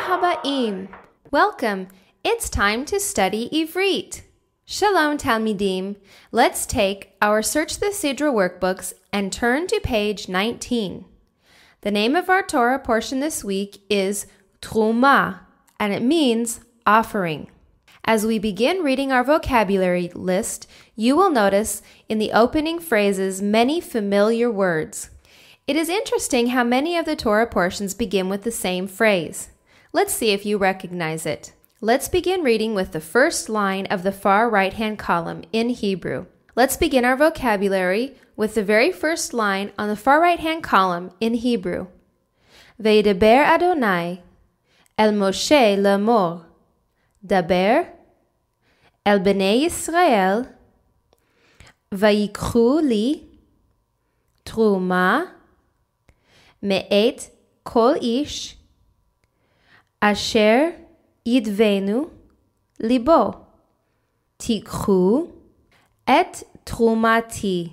habaim. Welcome. It's time to study Ivrit. Shalom Talmidim. Let's take our Search the Sidra workbooks and turn to page 19. The name of our Torah portion this week is Truma, and it means offering. As we begin reading our vocabulary list, you will notice in the opening phrases many familiar words. It is interesting how many of the Torah portions begin with the same phrase. Let's see if you recognize it. Let's begin reading with the first line of the far right hand column in Hebrew. Let's begin our vocabulary with the very first line on the far right hand column in Hebrew. Veideber Adonai El Moshe Lemor Daber אל בני ישראל, ויקחו לי תרומה מאת כל איש אשר ידבנו ליבו. תיקחו את תרומתי.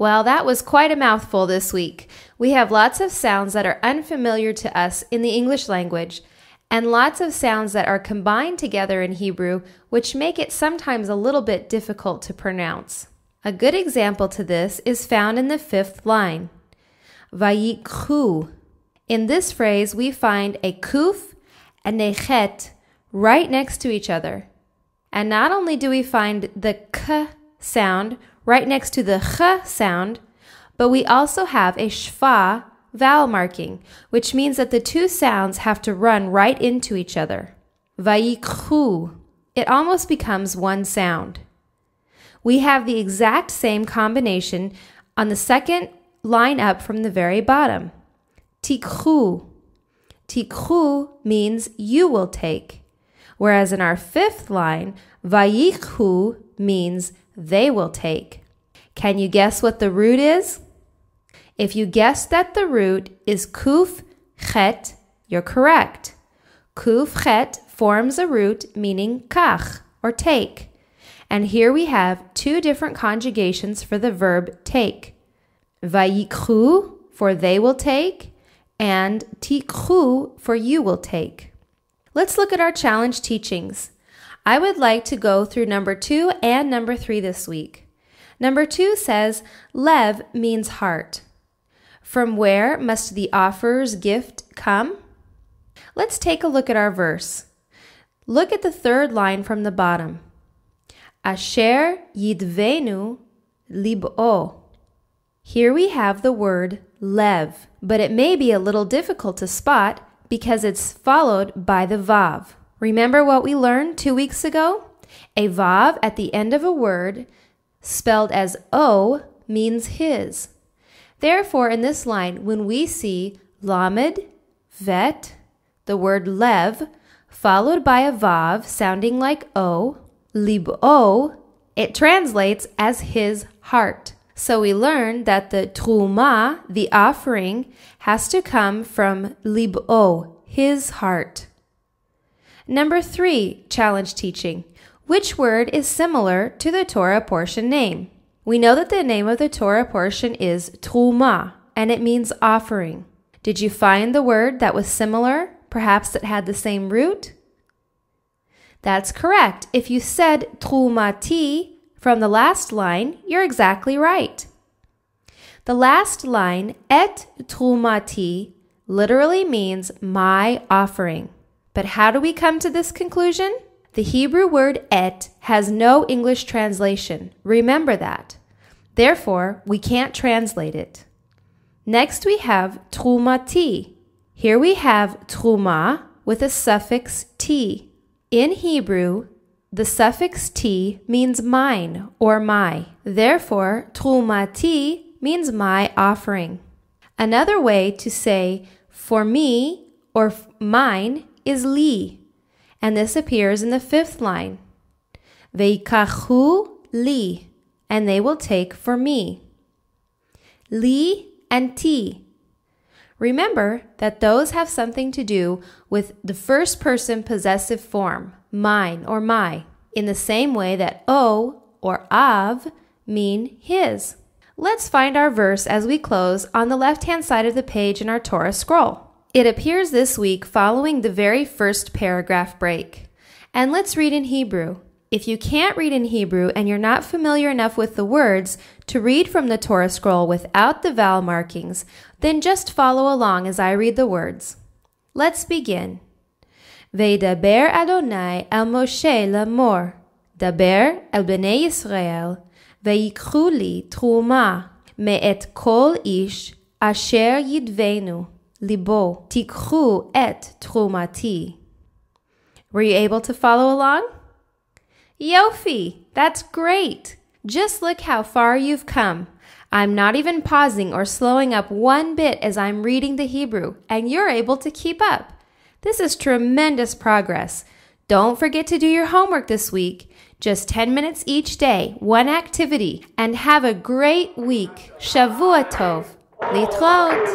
Well, that was quite a mouthful this week. We have lots of sounds that are unfamiliar to us in the English language, and lots of sounds that are combined together in Hebrew, which make it sometimes a little bit difficult to pronounce. A good example to this is found in the fifth line, Vayikhu. In this phrase, we find a kuf and a chet right next to each other. And not only do we find the k sound right next to the ch sound, but we also have a shva vowel marking, which means that the two sounds have to run right into each other. vayikhu. It almost becomes one sound. We have the exact same combination on the second line up from the very bottom. Tikhu. Tikhu means you will take, whereas in our fifth line, vayikhu means they will take. Can you guess what the root is? If you guess that the root is kuf chet, you're correct. Kuf chet forms a root meaning kach or take. And here we have two different conjugations for the verb take. Vayikhu for they will take and tikhu for you will take. Let's look at our challenge teachings. I would like to go through number 2 and number 3 this week. Number 2 says lev means heart. From where must the offerer's gift come? Let's take a look at our verse. Look at the third line from the bottom. Asher yidvenu lib'o. Here we have the word lev, but it may be a little difficult to spot because it's followed by the vav. Remember what we learned two weeks ago? A vav at the end of a word spelled as o means his. Therefore, in this line, when we see lamed, vet, the word lev, followed by a vav sounding like o, libo, it translates as his heart. So we learn that the truma, the offering, has to come from libo, his heart. Number three, challenge teaching. Which word is similar to the Torah portion name? We know that the name of the Torah portion is Truma, and it means offering. Did you find the word that was similar? Perhaps it had the same root? That's correct. If you said Trumati from the last line, you're exactly right. The last line, Et Trumati, literally means my offering. But how do we come to this conclusion? The Hebrew word et has no English translation. Remember that. Therefore, we can't translate it. Next, we have trumati. Here we have truma with a suffix t. In Hebrew, the suffix t means mine or my. Therefore, trumati means my offering. Another way to say for me or mine is li, and this appears in the fifth line. Veikachu li and they will take for me. Li and ti. Remember that those have something to do with the first person possessive form, mine or my, in the same way that o or av mean his. Let's find our verse as we close on the left hand side of the page in our Torah scroll. It appears this week following the very first paragraph break. And let's read in Hebrew. If you can't read in Hebrew and you're not familiar enough with the words to read from the Torah scroll without the vowel markings, then just follow along as I read the words. Let's begin. Veidaber Adonai el Moshe lamor. Daber el bnei Yisrael. Veikru li truma me'et kol ish asher yidvenu libo tikru et trumati. Were you able to follow along? Yofi, that's great. Just look how far you've come. I'm not even pausing or slowing up one bit as I'm reading the Hebrew, and you're able to keep up. This is tremendous progress. Don't forget to do your homework this week. Just 10 minutes each day, one activity, and have a great week. Shavua Tov. Litraut.